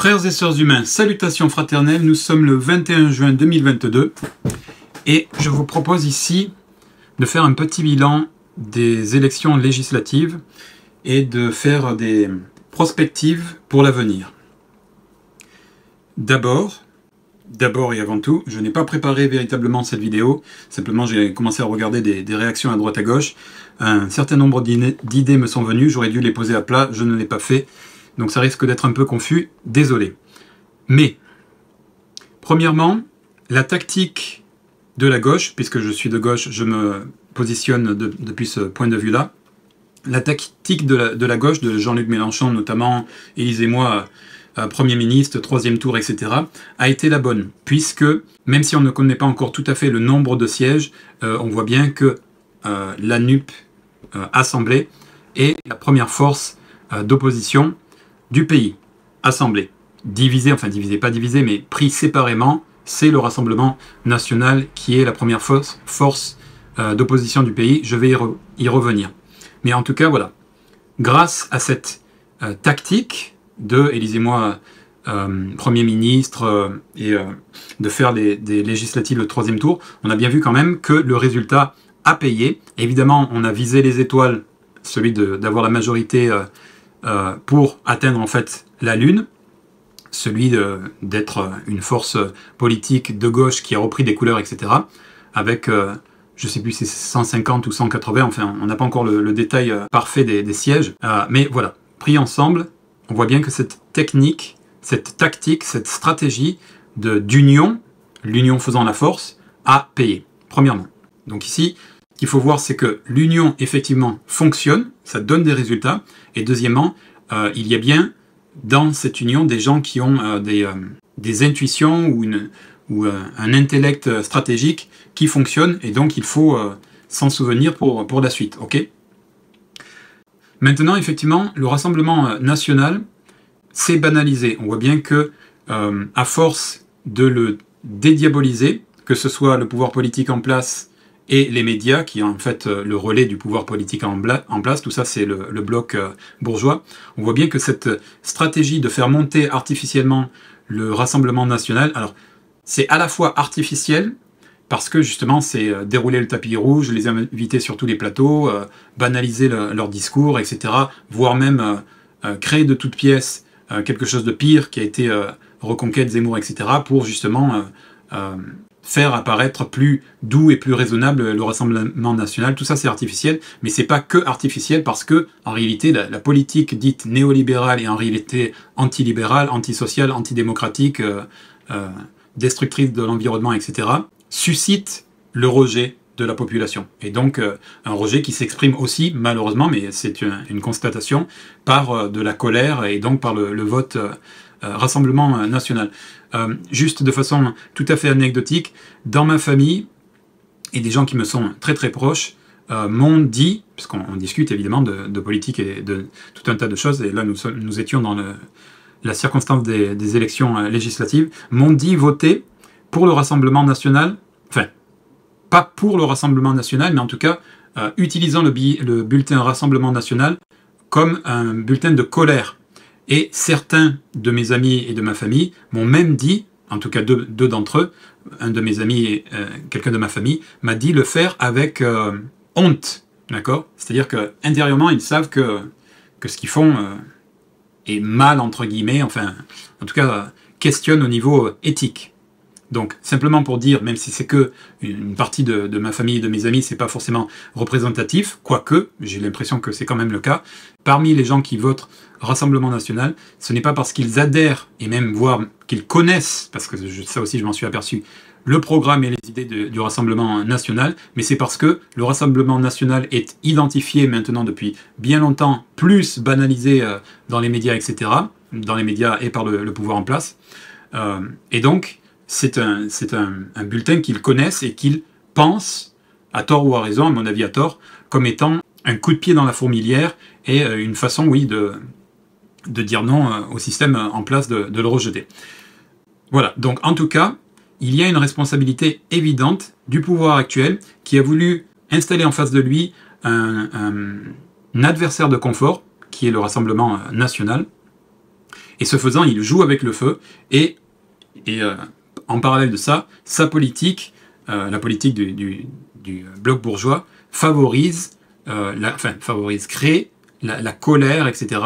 Frères et sœurs humains, salutations fraternelles, nous sommes le 21 juin 2022 et je vous propose ici de faire un petit bilan des élections législatives et de faire des prospectives pour l'avenir. D'abord, d'abord et avant tout, je n'ai pas préparé véritablement cette vidéo, simplement j'ai commencé à regarder des, réactions à droite à gauche. Un certain nombre d'idées me sont venues, j'aurais dû les poser à plat, je ne l'ai pas fait. Donc ça risque d'être un peu confus, désolé. Mais, premièrement, la tactique de la gauche, puisque je suis de gauche, je me positionne depuis ce point de vue-là, la tactique de la, gauche, de Jean-Luc Mélenchon notamment, Élise et moi, euh, Premier ministre, troisième tour, etc., a été la bonne, puisque même si on ne connaît pas encore tout à fait le nombre de sièges, euh, on voit bien que euh, la NUP Assemblée est la première force d'opposition du pays, assemblée, divisé, enfin divisé, pas divisé, mais pris séparément, c'est le Rassemblement national qui est la première force, euh, d'opposition du pays. Je vais y, revenir. Mais en tout cas, voilà. Grâce à cette euh, tactique de, élisez moi euh, Premier ministre, et de faire des législatives le troisième tour, on a bien vu quand même que le résultat a payé. Évidemment, on a visé les étoiles, celui d'avoir la majorité euh, pour atteindre en fait la Lune, celui d'être euh, une force euh, politique de gauche qui a repris des couleurs, etc., avec, je sais plus si c'est 150 ou 180, enfin, on n'a pas encore le, détail parfait des, sièges, mais voilà, pris ensemble, on voit bien que cette technique, cette tactique, cette stratégie de d'union, l'union faisant la force, a payé, premièrement. Donc ici, qu'il faut voir, c'est que l'union, effectivement, fonctionne, ça donne des résultats. Et deuxièmement, euh, il y a bien dans cette union des gens qui ont euh, euh, des, intuitions ou, une, ou un intellect stratégique qui fonctionne et donc il faut s'en souvenir pour, pour la suite. ok Maintenant, effectivement, le Rassemblement national s'est banalisé. On voit bien que, à force de le dédiaboliser, que ce soit le pouvoir politique en place et les médias qui ont en fait euh, le relais du pouvoir politique en, place. Tout ça, c'est le, bloc euh, bourgeois. On voit bien que cette stratégie de faire monter artificiellement le Rassemblement national, alors c'est à la fois artificiel, parce que justement, c'est euh, dérouler le tapis rouge, les inviter sur tous les plateaux, banaliser leur discours, etc., voire même créer de toutes pièces quelque chose de pire qui a été reconquête Zemmour, etc., pour justement faire apparaître plus doux et plus raisonnable le Rassemblement national. Tout ça, c'est artificiel, mais c'est pas que artificiel parce que, en réalité, la, politique dite néolibérale et en réalité antilibérale, antisociale, antidémocratique, euh, euh, destructrice de l'environnement, etc., suscite le rejet de la population. Et donc euh, un rejet qui s'exprime aussi, malheureusement, mais c'est une, constatation, par de la colère et donc par le, vote Rassemblement national. Euh, juste de façon tout à fait anecdotique, dans ma famille, et des gens qui me sont très très proches, euh, m'ont dit, parce qu'on discute évidemment de, politique et de tout un tas de choses, et là nous, étions dans la circonstance des, élections euh, législatives, m'ont dit voter pour le Rassemblement national, enfin, pas pour le Rassemblement national, mais en tout cas, utilisant le, le bulletin Rassemblement national comme un bulletin de colère et certains de mes amis et de ma famille m'ont même dit, en tout cas deux, d'entre eux, un de mes amis et euh, quelqu'un de ma famille, m'a dit le faire avec euh, honte. D'accord C'est-à-dire que intérieurement, ils savent que, que ce qu'ils font euh, est mal, entre guillemets, enfin, en tout cas, questionne au niveau éthique. Donc, simplement pour dire, même si c'est que une partie de, de, ma famille et de mes amis, c'est pas forcément représentatif, quoique, j'ai l'impression que c'est quand même le cas. Parmi les gens qui votent Rassemblement National, ce n'est pas parce qu'ils adhèrent, et même voire qu'ils connaissent, parce que ça aussi je m'en suis aperçu, le programme et les idées du Rassemblement national, mais c'est parce que le Rassemblement national est identifié maintenant depuis bien longtemps, plus banalisé euh, dans les médias, etc., dans les médias et par le, pouvoir en place. Euh, et donc, c'est un, un, bulletin qu'ils connaissent et qu'ils pensent, à tort ou à raison, à mon avis à tort, comme étant un coup de pied dans la fourmilière et euh, une façon, oui, de, de dire non euh, au système euh, en place, de, le rejeter. Voilà, donc en tout cas, il y a une responsabilité évidente du pouvoir actuel qui a voulu installer en face de lui un, adversaire de confort, qui est le Rassemblement euh, national. Et ce faisant, il joue avec le feu. Et, en parallèle de ça, sa politique, la politique du, bloc bourgeois, favorise, la, enfin, favorise, crée la, colère, etc.,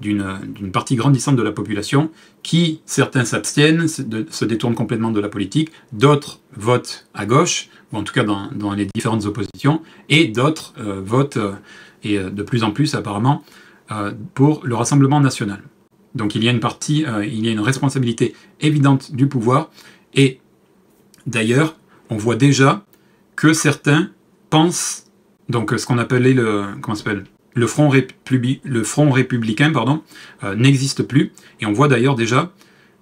d'une partie grandissante de la population qui, certains s'abstiennent, se, détournent complètement de la politique, d'autres votent à gauche, ou en tout cas dans, les différentes oppositions, et d'autres euh, votent, euh, et euh, de plus en plus apparemment, pour le Rassemblement national. Donc il y a une partie, il y a une responsabilité évidente du pouvoir, et d'ailleurs, on voit déjà que certains pensent, donc ce qu'on appelait le, comment s'appelle le Front, républicain pardon, euh, n'existe plus. Et on voit d'ailleurs déjà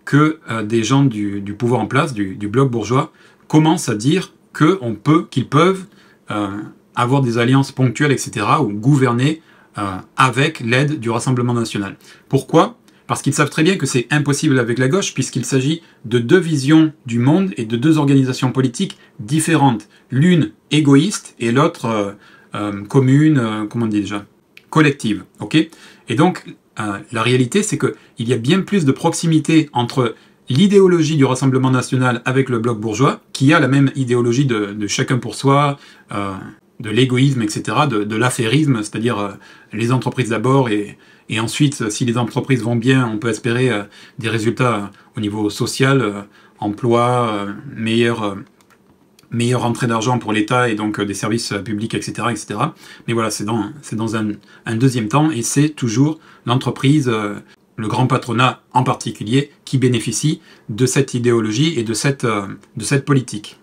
que euh, des gens du, pouvoir en place, du, bloc bourgeois, commencent à dire que peut, qu'ils peuvent euh, avoir des alliances ponctuelles, etc., ou gouverner avec l'aide du Rassemblement national. Pourquoi Parce qu'ils savent très bien que c'est impossible avec la gauche, puisqu'il s'agit de deux visions du monde et de deux organisations politiques différentes. L'une égoïste et l'autre commune, comment on dit déjà collective. ok et donc, euh, la réalité, c'est qu'il y a bien plus de proximité entre l'idéologie du Rassemblement national avec le bloc bourgeois, qui a la même idéologie de, chacun pour soi, euh, de l'égoïsme, etc., de, l'affairisme, c'est-à-dire euh, les entreprises d'abord et, et, ensuite, si les entreprises vont bien, on peut espérer des résultats au niveau social, emploi, meilleur meilleure rentrée d'argent pour l'État et donc euh, des services euh, publics, etc. etc. Mais voilà, c'est dans, dans un, deuxième temps et c'est toujours l'entreprise, euh, le grand patronat en particulier, qui bénéficie de cette idéologie et de cette, de cette politique.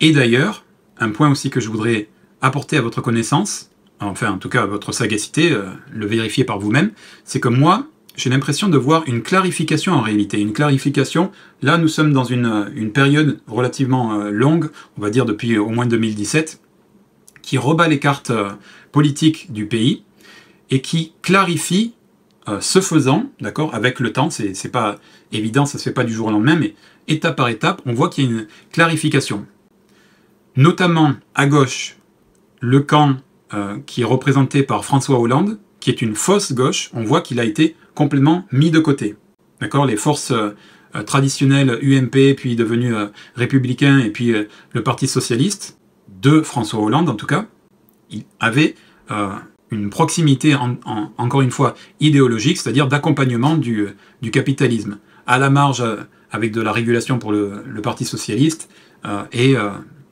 Et d'ailleurs, un point aussi que je voudrais apporter à votre connaissance, enfin en tout cas à votre sagacité, le vérifier par vous-même, c'est que moi, j'ai l'impression de voir une clarification en réalité. Une clarification, là nous sommes dans une, période relativement euh, longue, on va dire depuis euh, au moins 2017, qui rebat les cartes euh, politiques du pays et qui clarifie ce faisant, d'accord, avec le temps, c'est pas évident, ça se fait pas du jour au lendemain, mais étape par étape, on voit qu'il y a une clarification. Notamment à gauche, le camp qui est représenté par François Hollande, qui est une fausse gauche, on voit qu'il a été complètement mis de côté. D'accord Les forces euh, euh, traditionnelles UMP, puis devenues républicain, euh, républicains, et puis le Parti socialiste, de François Hollande en tout cas, il avait une proximité, encore une fois, idéologique, c'est-à-dire d'accompagnement du, capitalisme, à la marge avec de la régulation pour le, Parti socialiste, et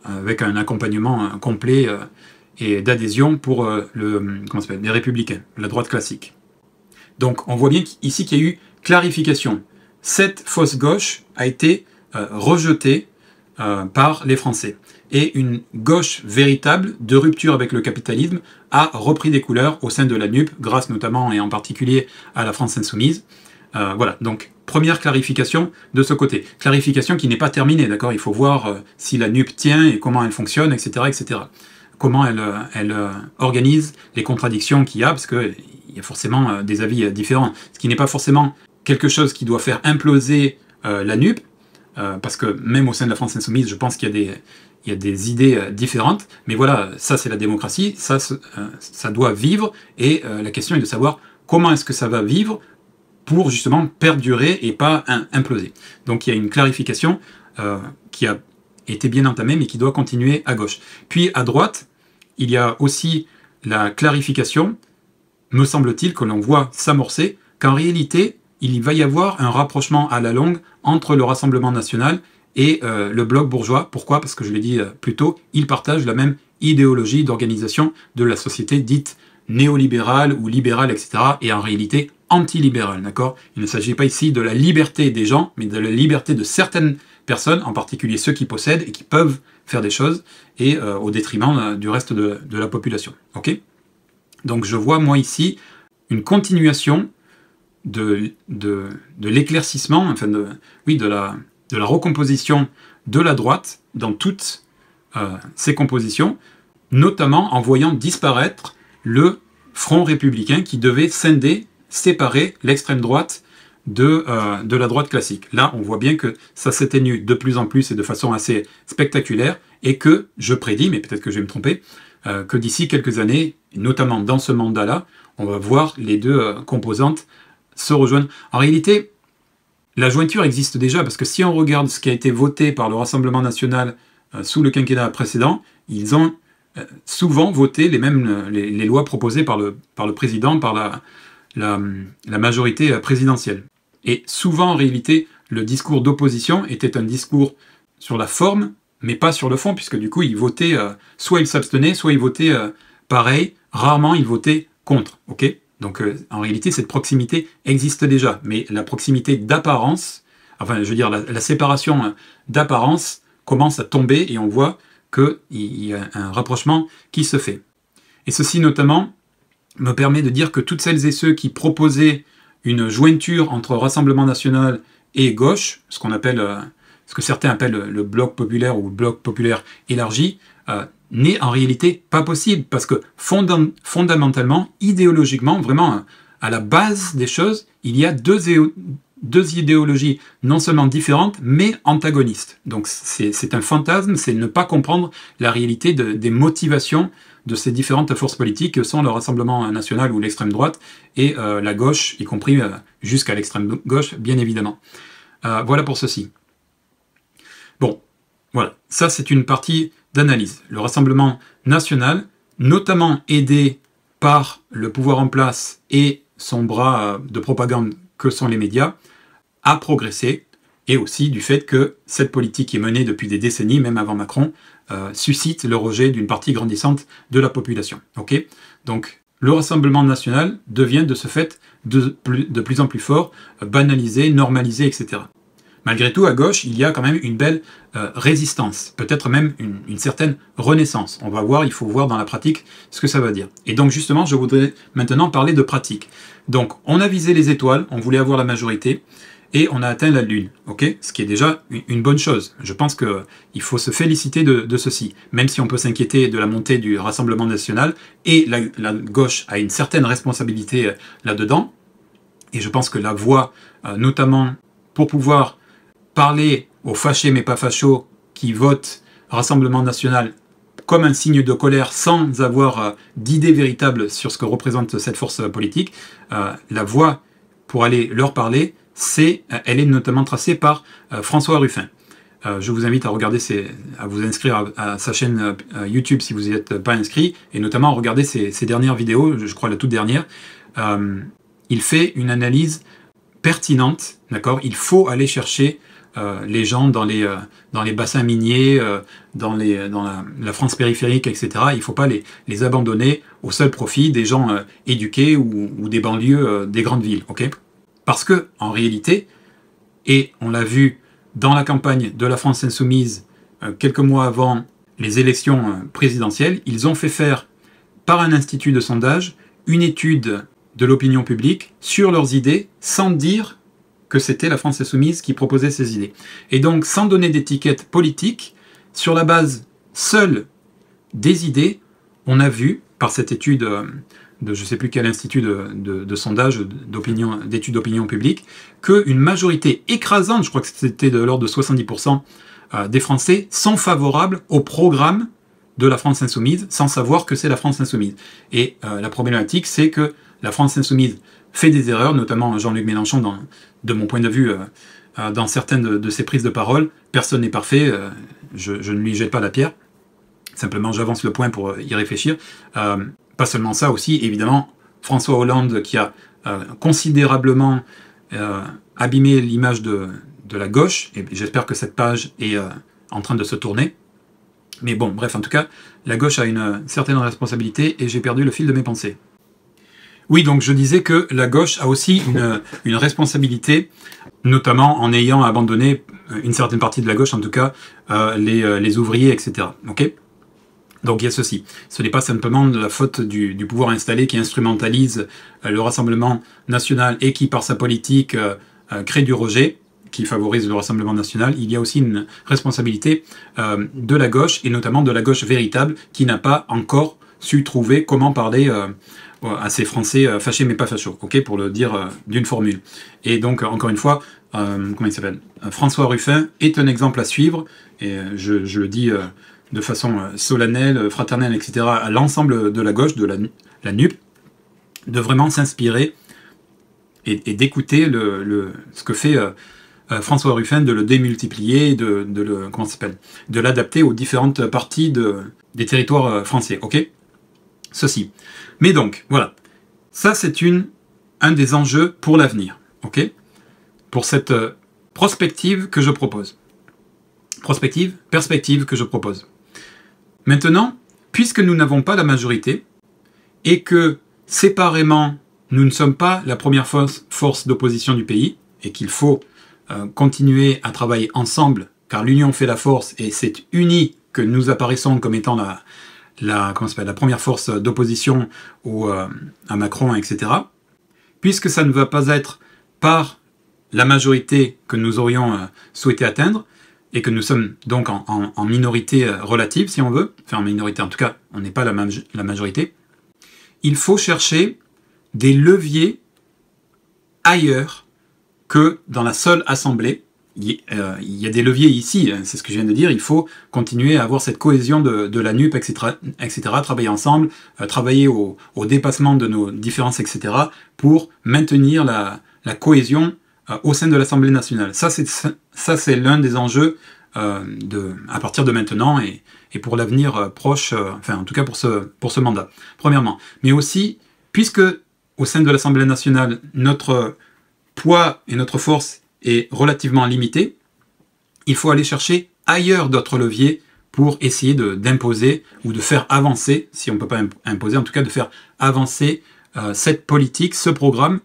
avec un accompagnement complet et d'adhésion pour le, hum, comment les républicains, la droite classique. Donc on voit bien ici qu'il y a eu clarification. Cette fausse gauche a été euh, rejetée euh, par les Français. Et une gauche véritable, de rupture avec le capitalisme, a repris des couleurs au sein de la NUP, grâce notamment et en particulier à la France insoumise. Euh, voilà, donc première clarification de ce côté. Clarification qui n'est pas terminée, d'accord Il faut voir si la NUP tient et comment elle fonctionne, etc. etc. Comment elle, elle organise les contradictions qu'il y a, parce que il y a forcément euh, des avis euh, différents. Ce qui n'est pas forcément quelque chose qui doit faire imploser euh, la NUP, parce que même au sein de la France insoumise, je pense qu'il y a des, idées différentes. Mais voilà, ça c'est la démocratie, ça, doit vivre, et la question est de savoir comment est-ce que ça va vivre pour justement perdurer et pas imploser. Donc il y a une clarification qui a été bien entamée, mais qui doit continuer à gauche. Puis à droite, il y a aussi la clarification me semble-t-il que l'on voit s'amorcer qu'en réalité, il va y avoir un rapprochement à la longue entre le Rassemblement national et euh, le bloc bourgeois. Pourquoi Parce que je l'ai dit euh, plus tôt, ils partagent la même idéologie d'organisation de la société dite néolibérale ou libérale, etc. Et en réalité, antilibérale, d'accord Il ne s'agit pas ici de la liberté des gens, mais de la liberté de certaines personnes, en particulier ceux qui possèdent et qui peuvent faire des choses, et euh, au détriment du reste de, de la population, ok donc je vois moi ici une continuation de, de, l'éclaircissement, enfin de, oui, de, la, de la recomposition de la droite dans toutes ces euh, ses compositions, notamment en voyant disparaître le front républicain qui devait scinder, séparer l'extrême droite de, euh, la droite classique. Là, on voit bien que ça s'éténue de plus en plus et de façon assez spectaculaire, et que je prédis, mais peut-être que je vais me tromper, euh, que d'ici quelques années, notamment dans ce mandat-là, on va voir les deux euh, composantes se rejoindre. En réalité, la jointure existe déjà parce que si on regarde ce qui a été voté par le Rassemblement national euh, sous le quinquennat précédent, ils ont euh, souvent voté les mêmes les, lois proposées par le, par le président, par la, la, majorité présidentielle. Et souvent, en réalité, le discours d'opposition était un discours sur la forme, mais pas sur le fond, puisque du coup, ils votaient, soit ils s'abstenaient, soit ils votaient Pareil, rarement ils votaient contre. ok Donc euh, en réalité, cette proximité existe déjà, mais la proximité d'apparence, enfin je veux dire la, séparation hein, d'apparence commence à tomber et on voit qu'il y a un rapprochement qui se fait. Et ceci notamment me permet de dire que toutes celles et ceux qui proposaient une jointure entre Rassemblement national et gauche, ce qu'on appelle, euh, ce que certains appellent le bloc populaire ou le bloc populaire élargi, euh, n'est en réalité pas possible, parce que fondamentalement, idéologiquement, vraiment à la base des choses, il y a deux, idéologies non seulement différentes, mais antagonistes. Donc c'est un fantasme, c'est ne pas comprendre la réalité des motivations de ces différentes forces politiques que sont le Rassemblement national ou l'extrême droite et euh, la gauche, y compris euh, jusqu'à l'extrême gauche, bien évidemment. Euh, voilà pour ceci. Bon, voilà, ça c'est une partie d'analyse. Le Rassemblement national, notamment aidé par le pouvoir en place et son bras de propagande que sont les médias, a progressé, et aussi du fait que cette politique qui est menée depuis des décennies, même avant Macron, euh, suscite le rejet d'une partie grandissante de la population. Donc le Rassemblement national devient de ce fait de plus, en plus fort, banalisé, normalisé, etc malgré tout, à gauche, il y a quand même une belle euh, résistance, peut-être même une, certaine renaissance. On va voir, il faut voir dans la pratique ce que ça veut dire. Et donc justement, je voudrais maintenant parler de pratique. Donc, on a visé les étoiles, on voulait avoir la majorité, et on a atteint la Lune, ok Ce qui est déjà une, bonne chose. Je pense qu'il euh, faut se féliciter de, ceci, même si on peut s'inquiéter de la montée du Rassemblement national, et la, gauche a une certaine responsabilité euh, là-dedans, et je pense que la voie, notamment pour pouvoir parler aux fâchés mais pas fachos qui votent Rassemblement national comme un signe de colère sans avoir euh, d'idée véritable sur ce que représente cette force euh, politique, euh, la voie pour aller leur parler, c'est, elle est notamment tracée par François Ruffin. je vous invite à regarder ses, à vous inscrire à, sa chaîne YouTube si vous n'y êtes pas inscrit, et notamment à regarder ses, dernières vidéos, je crois la toute dernière. il fait une analyse pertinente, d'accord Il faut aller chercher euh, les gens euh, dans les, bassins miniers, euh, dans, la, France périphérique, etc. Il ne faut pas les, abandonner au seul profit des gens éduqués ou, des banlieues des grandes villes. Parce que, en réalité, et on l'a vu dans la campagne de la France insoumise quelques mois avant les élections présidentielles, ils ont fait faire par un institut de sondage une étude de l'opinion publique sur leurs idées sans dire que c'était la France insoumise qui proposait ces idées. Et donc, sans donner d'étiquette politique, sur la base seule des idées, on a vu, par cette étude euh, de je ne sais plus quel institut de, sondage d'opinion, d'études d'opinion publique, qu'une majorité écrasante, je crois que c'était de l'ordre de 70% euh, des Français, sont favorables au programme de la France insoumise sans savoir que c'est la France insoumise. Et euh, la problématique, c'est que la France insoumise fait des erreurs, notamment Jean-Luc Mélenchon, dans, de mon point de vue, euh, euh, dans certaines de, ses prises de parole. Personne n'est parfait, euh, je, ne lui jette pas la pierre. Simplement, j'avance le point pour y réfléchir. pas seulement ça aussi, évidemment, François Hollande qui a considérablement abîmé l'image de, de, la gauche, et j'espère que cette page est en train de se tourner. Mais bon, bref, en tout cas, la gauche a une certaine responsabilité et j'ai perdu le fil de mes pensées. Oui, donc je disais que la gauche a aussi une, responsabilité, notamment en ayant abandonné euh, une certaine partie de la gauche, en tout cas euh, euh, les, ouvriers, etc. Ok donc il y a ceci. Ce n'est pas simplement de la faute du, pouvoir installé qui instrumentalise le Rassemblement national et qui, par sa politique, crée du rejet qui favorise le Rassemblement national. Il y a aussi une responsabilité de la gauche, et notamment de la gauche véritable, qui n'a pas encore su trouver comment parler euh, à ces Français euh, fâchés mais pas fachos, ok, pour le dire euh, d'une formule. Et donc, encore une fois, comment il s'appelle François Ruffin est un exemple à suivre, et je, le dis de façon solennelle, fraternelle, etc., à l'ensemble de la gauche, de la, nupe, NUP, de vraiment s'inspirer et, d'écouter le, ce que fait. François Ruffin de le démultiplier, de, le, de l'adapter aux différentes parties des territoires français, ok ceci. Mais donc, voilà. Ça, c'est une, un des enjeux pour l'avenir. OK Pour cette euh, prospective que je propose. Prospective, perspective que je propose. Maintenant, puisque nous n'avons pas la majorité et que séparément, nous ne sommes pas la première force, d'opposition du pays et qu'il faut euh, continuer à travailler ensemble car l'union fait la force et c'est uni que nous apparaissons comme étant la, la, la première force d'opposition ou euh, à Macron, etc. Puisque ça ne va pas être par la majorité que nous aurions euh, souhaité atteindre, et que nous sommes donc en, minorité euh, relative, si on veut, enfin en minorité en tout cas, on n'est pas la, la majorité, il faut chercher des leviers ailleurs que dans la seule assemblée, il euh, y a des leviers ici, hein, c'est ce que je viens de dire, il faut continuer à avoir cette cohésion de, la NUP, etc., etc., travailler ensemble, euh, travailler au, dépassement de nos différences, etc., pour maintenir la, cohésion euh, au sein de l'Assemblée nationale. Ça, c'est l'un des enjeux de, à partir de maintenant et, pour l'avenir proche, enfin en tout cas pour ce, pour ce mandat, premièrement. Mais aussi, puisque au sein de l'Assemblée nationale, notre poids et notre force est relativement limité, il faut aller chercher ailleurs d'autres leviers pour essayer d'imposer ou de faire avancer, si on ne peut pas imposer, en tout cas de faire avancer euh, cette politique, ce programme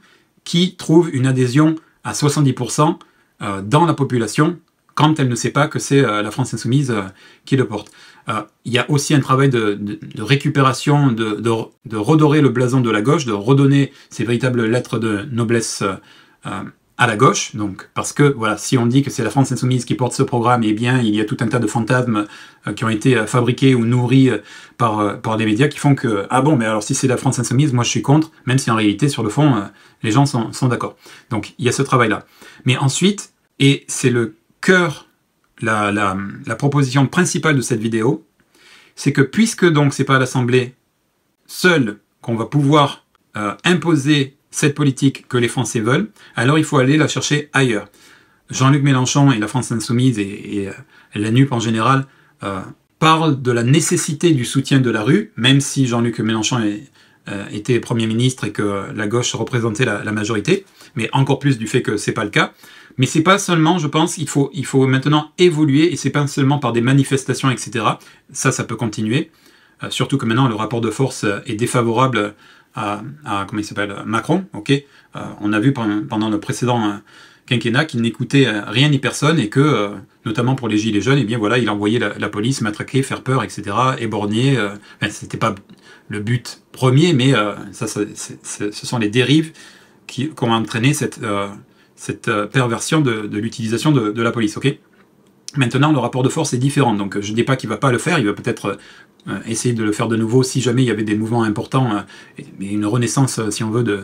qui trouve une adhésion à 70% euh, dans la population quand elle ne sait pas que c'est euh, la France insoumise qui le porte. Il y a aussi un travail de, récupération, de, de, redorer le blason de la gauche, de redonner ces véritables lettres de noblesse à la gauche, donc, parce que voilà, si on dit que c'est la France insoumise qui porte ce programme, eh bien, il y a tout un tas de fantasmes euh, qui ont été euh, fabriqués ou nourris euh, par, par les médias qui font que, ah bon, mais alors si c'est la France insoumise, moi je suis contre, même si en réalité, sur le fond, les gens sont, sont d'accord. Donc, il y a ce travail-là. Mais ensuite, et c'est le cœur, la, la, proposition principale de cette vidéo, c'est que puisque donc c'est pas l'Assemblée seule qu'on va pouvoir imposer cette politique que les Français veulent, alors il faut aller la chercher ailleurs. Jean-Luc Mélenchon et la France insoumise et, euh, la NUP en général euh, parlent de la nécessité du soutien de la rue, même si Jean-Luc Mélenchon euh, était Premier ministre et que la gauche représentait la, majorité, mais encore plus du fait que c'est pas le cas. Mais c'est pas seulement, je pense, il faut, il faut maintenant évoluer et c'est pas seulement par des manifestations, etc. Ça, ça peut continuer. surtout que maintenant le rapport de force est défavorable à, comment il s'appelle Macron. Ok, euh, on a vu pendant, le précédent euh, quinquennat qu'il n'écoutait euh, rien ni personne et que, notamment pour les gilets jaunes, et eh bien voilà, il envoyait la, la, police matraquer, faire peur, etc., Et Euh, C'était pas le but premier, mais ça, ce sont les dérives qui ont entraîné cette perversion de, l'utilisation de, la police. Ok. Maintenant, le rapport de force est différent. Donc, je ne dis pas qu'il ne va pas le faire, il va peut-être euh, essayer de le faire de nouveau si jamais il y avait des mouvements importants, euh, une renaissance, euh, si on veut, de,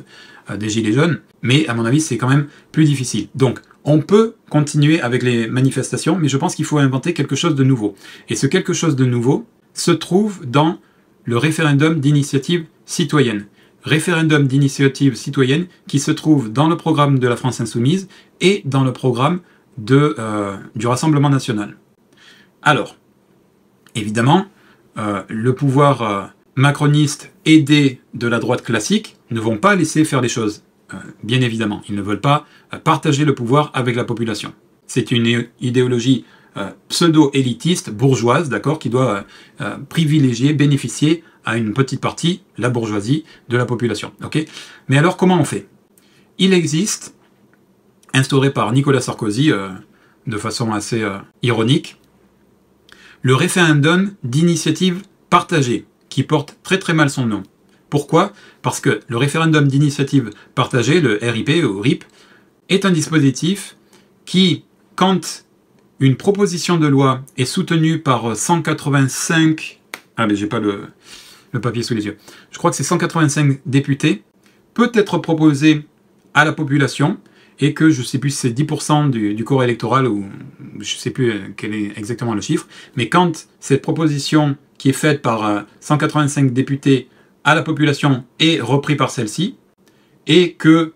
des Gilets jaunes. Mais à mon avis, c'est quand même plus difficile. Donc, on peut continuer avec les manifestations, mais je pense qu'il faut inventer quelque chose de nouveau. Et ce quelque chose de nouveau se trouve dans le référendum d'initiative citoyenne. Référendum d'initiative citoyenne qui se trouve dans le programme de la France insoumise et dans le programme du Rassemblement national. Alors, évidemment, euh, le pouvoir euh, macroniste aidé de la droite classique ne vont pas laisser faire les choses. Euh, bien évidemment, ils ne veulent pas partager le pouvoir avec la population. C'est une idéologie pseudo-élitiste, bourgeoise, d'accord, qui doit privilégier, bénéficier à une petite partie, la bourgeoisie, de la population. ok Mais alors, comment on fait Il existe, instauré par Nicolas Sarkozy de façon assez ironique, le référendum d'initiative partagée, qui porte très très mal son nom. Pourquoi Parce que le référendum d'initiative partagée, le RIP ou RIP, est un dispositif qui, quand une proposition de loi est soutenue par 185... Ah mais j'ai pas le, papier sous les yeux. Je crois que c'est 185 députés, peut être proposée à la population et que je ne sais plus si c'est 10% du, du, corps électoral ou je ne sais plus euh, quel est exactement le chiffre, mais quand cette proposition qui est faite par 185 euh, députés à la population est reprise par celle-ci, et que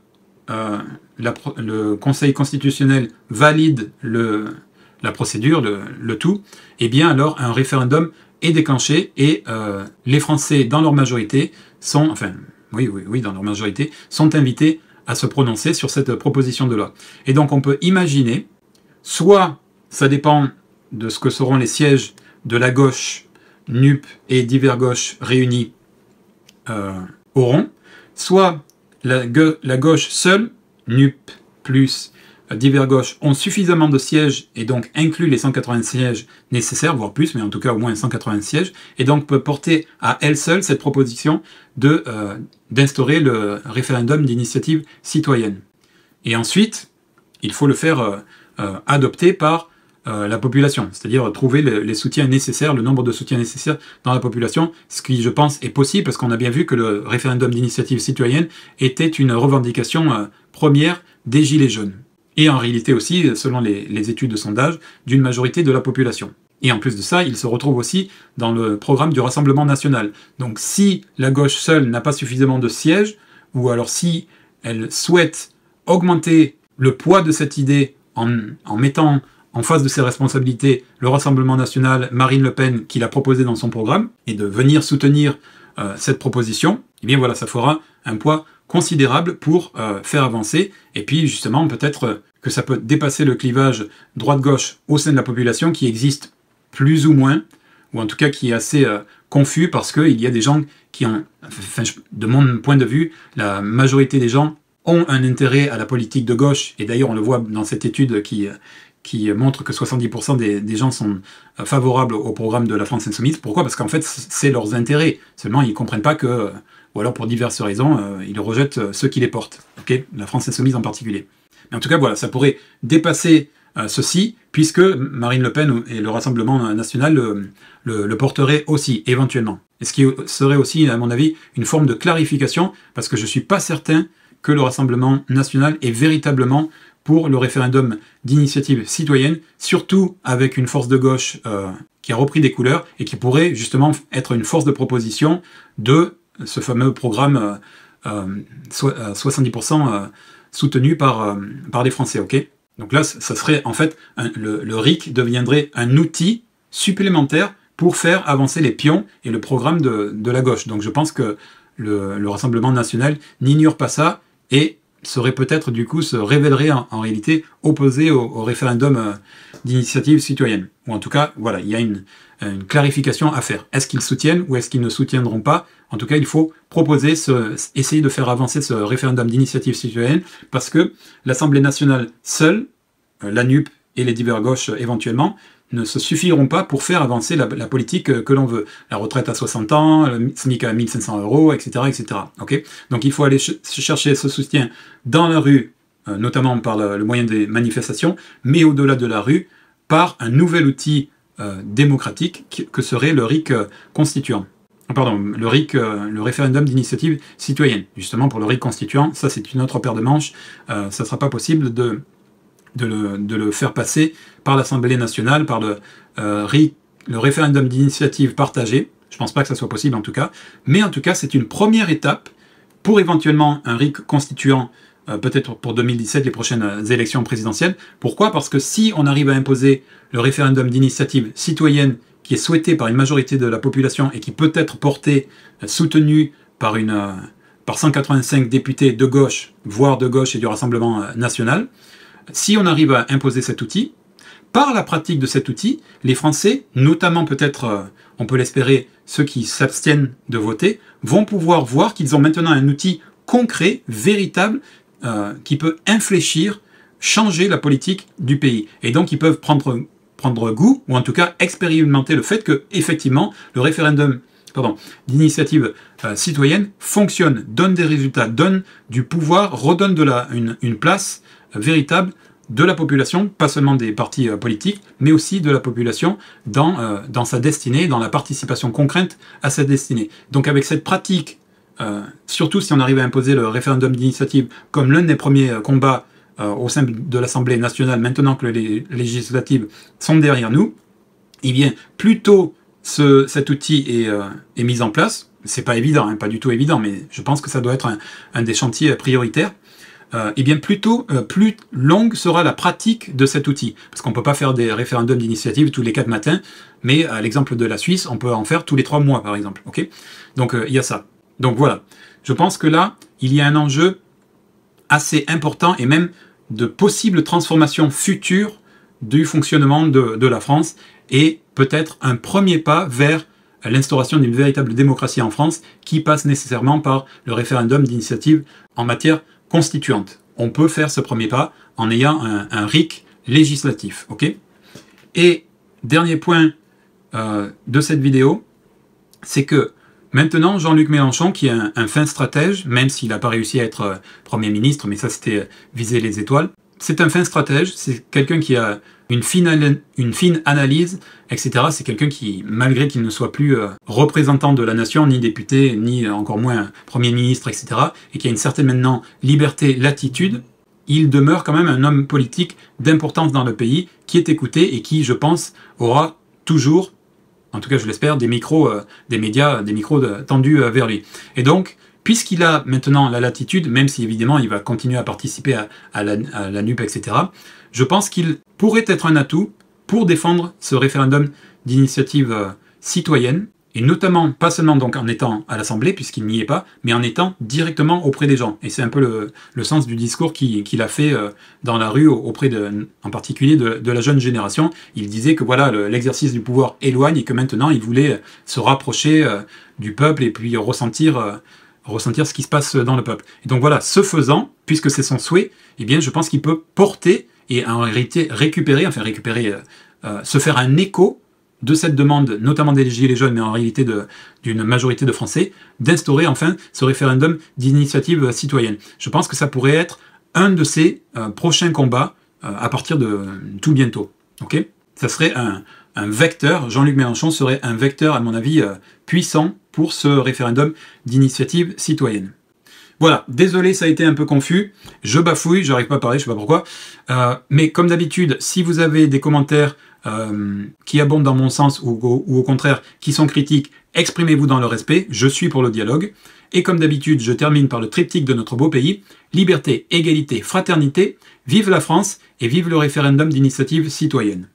euh, le Conseil constitutionnel valide la procédure, le, tout, eh bien alors un référendum est déclenché et les Français, dans leur majorité, sont, enfin, oui, oui, oui, dans leur majorité, sont invités à se prononcer sur cette proposition de loi. Et donc on peut imaginer, soit ça dépend de ce que seront les sièges de la gauche, NUP et divers gauches réunis euh, au auront, soit la, la gauche seule, NUP plus divers gauche ont suffisamment de sièges et donc incluent les 180 sièges nécessaires, voire plus, mais en tout cas au moins 180 sièges, et donc peut porter à elle seule cette proposition euh, d'instaurer le référendum d'initiative citoyenne. Et ensuite, il faut le faire euh, euh, adopter par la population, c'est-à-dire trouver les soutiens nécessaires, le nombre de soutiens nécessaires dans la population, ce qui, je pense, est possible parce qu'on a bien vu que le référendum d'initiative citoyenne était une revendication première des Gilets jaunes et en réalité aussi, selon les, études de sondage, d'une majorité de la population. Et en plus de ça, il se retrouve aussi dans le programme du Rassemblement national. Donc si la gauche seule n'a pas suffisamment de sièges, ou alors si elle souhaite augmenter le poids de cette idée en, mettant en face de ses responsabilités le Rassemblement national, Marine Le Pen, qui l'a proposé dans son programme, et de venir soutenir euh, cette proposition, eh bien voilà, ça fera un poids considérable pour euh, faire avancer. Et puis justement, peut-être euh, que ça peut dépasser le clivage droite-gauche au sein de la population qui existe plus ou moins, ou en tout cas qui est assez euh, confus parce qu'il y a des gens qui ont, enfin, de mon point de vue, la majorité des gens ont un intérêt à la politique de gauche, et d'ailleurs on le voit dans cette étude qui, qui montre que 70% des, des, gens sont favorables au programme de la France Insoumise. Pourquoi Parce qu'en fait, c'est leurs intérêts. Seulement, ils ne comprennent pas que ou alors pour diverses raisons, euh, il ils rejettent euh, ceux qui les portent, Ok, la France insoumise en particulier. Mais en tout cas, voilà, ça pourrait dépasser euh, ceci, puisque Marine Le Pen et le Rassemblement national le, porteraient aussi, éventuellement. Et ce qui serait aussi, à mon avis, une forme de clarification, parce que je ne suis pas certain que le Rassemblement national est véritablement pour le référendum d'initiative citoyenne, surtout avec une force de gauche qui a repris des couleurs et qui pourrait justement être une force de proposition de ce fameux programme 70% euh, euh, euh, soutenu par, par les Français. ok Donc là, ça serait en fait, le, RIC deviendrait un outil supplémentaire pour faire avancer les pions et le programme de, la gauche. Donc je pense que le, le Rassemblement national n'ignore pas ça et serait peut-être du coup se révélerait en, réalité opposé au, référendum d'initiative citoyenne. Ou en tout cas, voilà, il y a une clarification à faire. Est-ce qu'ils soutiennent ou est-ce qu'ils ne soutiendront pas en tout cas, il faut proposer, essayer de faire avancer ce référendum d'initiative citoyenne, parce que l'Assemblée nationale seule, euh, la NUP et les divers gauches euh, éventuellement, ne se suffiront pas pour faire avancer la, politique euh, que l'on veut. La retraite à 60 ans, le SMIC à 1500 euros, etc. etc. Donc il faut aller chercher ce soutien dans la rue, notamment par le, moyen des manifestations, mais au-delà de la rue, par un nouvel outil démocratique que serait le RIC constituant. Ah, pardon, le RIC, euh, le référendum d'initiative citoyenne. Justement, pour le RIC constituant, ça c'est une autre paire de manches. Euh, ça ne sera pas possible de, le, faire passer par l'Assemblée nationale, par le, euh, RIC, le référendum d'initiative partagée. Je ne pense pas que ça soit possible en tout cas. Mais en tout cas, c'est une première étape pour éventuellement un RIC constituant, peut-être pour 2017, les prochaines élections présidentielles. Pourquoi Parce que si on arrive à imposer le référendum d'initiative citoyenne qui est souhaité par une majorité de la population et qui peut être porté, euh, soutenu par, une, euh, par 185 députés de gauche, voire de gauche et du Rassemblement euh, national, si on arrive à imposer cet outil, par la pratique de cet outil, les Français, notamment peut-être, on peut l'espérer, ceux qui s'abstiennent de voter, vont pouvoir voir qu'ils ont maintenant un outil concret, véritable, qui peut infléchir, changer la politique du pays. Et donc ils peuvent prendre goût, ou en tout cas expérimenter le fait que, effectivement, le référendum d'initiative euh, citoyenne fonctionne, donne des résultats, donne du pouvoir, redonne de la, une, place euh, véritable de la population, pas seulement des partis euh, politiques, mais aussi de la population dans, dans sa destinée, dans la participation concrète à sa destinée. Donc avec cette pratique, surtout si on arrive à imposer le référendum d'initiative comme l'un des premiers combats euh, au sein de l'Assemblée nationale, maintenant que les législatives sont derrière nous, eh bien, plus tôt ce, cet outil est, euh, est, mis en place, c'est pas évident, hein, pas du tout évident, mais je pense que ça doit être un, des chantiers prioritaires, et euh, eh bien plus tôt, plus longue sera la pratique de cet outil. Parce qu'on ne peut pas faire des référendums d'initiative tous les quatre matins, mais à l'exemple de la Suisse, on peut en faire tous les trois mois, par exemple. Okay Donc il y a ça. Donc voilà, je pense que là, il y a un enjeu assez important et même de possibles transformations futures du fonctionnement de, la France et peut-être un premier pas vers l'instauration d'une véritable démocratie en France qui passe nécessairement par le référendum d'initiative en matière constituante. On peut faire ce premier pas en ayant un, RIC législatif. ok et dernier point euh, de cette vidéo, c'est que Maintenant, Jean-Luc Mélenchon, qui est un, fin stratège, même s'il n'a pas réussi à être euh, Premier ministre, mais ça c'était euh, viser les étoiles, c'est un fin stratège, c'est quelqu'un qui a une fine, analyse, etc. C'est quelqu'un qui, malgré qu'il ne soit plus euh, représentant de la nation, ni député, ni encore moins Premier ministre, etc., et qui a une certaine maintenant liberté, latitude, il demeure quand même un homme politique d'importance dans le pays, qui est écouté et qui, je pense, aura toujours en tout cas je l'espère, des micros, euh, des médias, des micros tendus euh, vers lui. Et donc, puisqu'il a maintenant la latitude, même si évidemment il va continuer à participer à, la, à etc., je pense qu'il pourrait être un atout pour défendre ce référendum d'initiative euh, citoyenne et notamment, pas seulement donc en étant à l'Assemblée, puisqu'il n'y est pas, mais en étant directement auprès des gens. Et c'est un peu le, sens du discours qu'il a fait euh, dans la rue, auprès de, en particulier de, la jeune génération. Il disait que voilà, l'exercice du pouvoir éloigne et que maintenant il voulait euh, se rapprocher euh, du peuple et puis ressentir ressentir ce qui se passe dans le peuple. Et donc voilà, ce faisant, puisque c'est son souhait, eh bien je pense qu'il peut porter et en réalité récupérer, enfin récupérer, se faire un écho de cette demande, notamment des Gilets jaunes, mais en réalité d'une majorité de Français, d'instaurer enfin ce référendum d'initiative euh, citoyenne. Je pense que ça pourrait être un de ces euh, prochains combats euh, à partir de tout bientôt. Ok ça serait un, vecteur, Jean-Luc Mélenchon serait un vecteur, à mon avis, puissant pour ce référendum d'initiative citoyenne. Voilà, désolé, ça a été un peu confus. Je bafouille, j'arrive pas à parler, je sais pas pourquoi. mais comme d'habitude, si vous avez des commentaires euh, qui abondent dans mon sens ou, au contraire qui sont critiques, exprimez-vous dans le respect, je suis pour le dialogue. Et comme d'habitude, je termine par le triptyque de notre beau pays, liberté, égalité, fraternité, vive la France et vive le référendum d'initiative citoyenne.